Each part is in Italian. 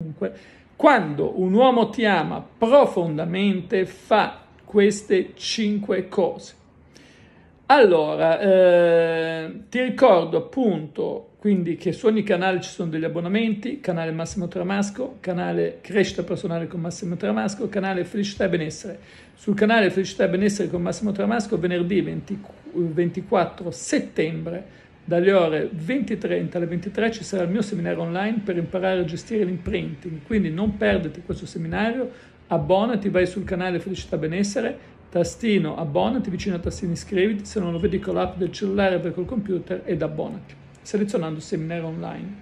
Dunque, quando un uomo ti ama profondamente, fa queste cinque cose. Allora, eh, ti ricordo appunto, quindi che su ogni canale ci sono degli abbonamenti, canale Massimo Tramasco, canale Crescita Personale con Massimo Tramasco, canale Felicità e Benessere. Sul canale Felicità e Benessere con Massimo Tramasco venerdì 20, 24 settembre dalle ore 20.30 alle 23 ci sarà il mio seminario online per imparare a gestire l'imprinting, quindi non perditi questo seminario, abbonati, vai sul canale Felicità Benessere, tastino abbonati, vicino a tastino iscriviti, se non lo vedi con l'app del cellulare vai col computer ed abbonati, selezionando seminario online.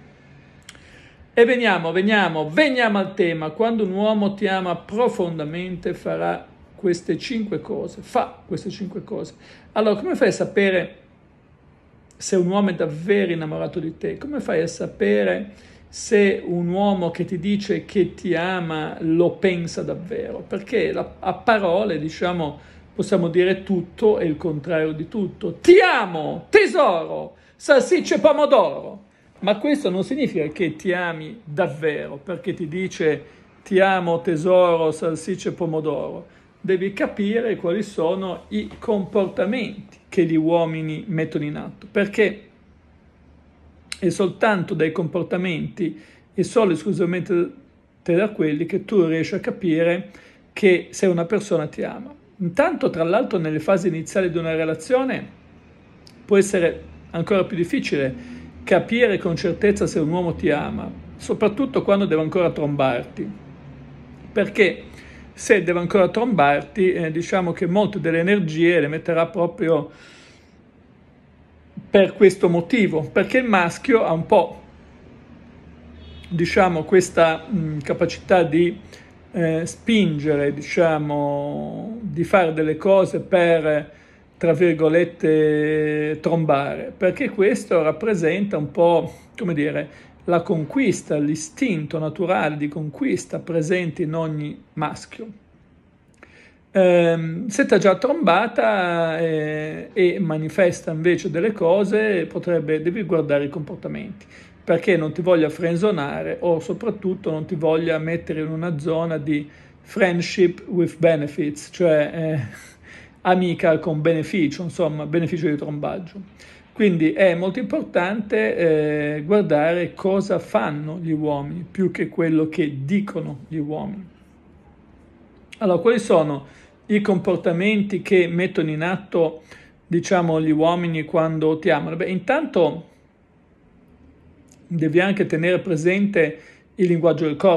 E veniamo, veniamo, veniamo al tema. Quando un uomo ti ama profondamente farà queste cinque cose, fa queste cinque cose. Allora, come fai a sapere se un uomo è davvero innamorato di te, come fai a sapere se un uomo che ti dice che ti ama lo pensa davvero? Perché la, a parole, diciamo, possiamo dire tutto e il contrario di tutto. Ti amo, tesoro, salsicce e pomodoro. Ma questo non significa che ti ami davvero, perché ti dice ti amo, tesoro, salsicce e pomodoro devi capire quali sono i comportamenti che gli uomini mettono in atto, perché è soltanto dai comportamenti e solo esclusivamente da quelli che tu riesci a capire che se una persona ti ama. Intanto, tra l'altro, nelle fasi iniziali di una relazione può essere ancora più difficile capire con certezza se un uomo ti ama, soprattutto quando deve ancora trombarti. Perché? se deve ancora trombarti, eh, diciamo che molte delle energie le metterà proprio per questo motivo, perché il maschio ha un po', diciamo, questa mh, mm, capacità di eh, spingere, diciamo, di fare delle cose per, tra virgolette, trombare, perché questo rappresenta un po', come dire, la conquista, l'istinto naturale di conquista presente in ogni maschio. Eh, setta già trombata eh, e manifesta invece delle cose, potrebbe, devi guardare i comportamenti perché non ti voglia frenzonare o soprattutto non ti voglia mettere in una zona di friendship with benefits, cioè eh, amica con beneficio, insomma, beneficio di trombaggio. Quindi è molto importante eh, guardare cosa fanno gli uomini più che quello che dicono gli uomini. Allora, quali sono i comportamenti che mettono in atto, diciamo, gli uomini quando ti amano? Beh, intanto devi anche tenere presente il linguaggio del corpo.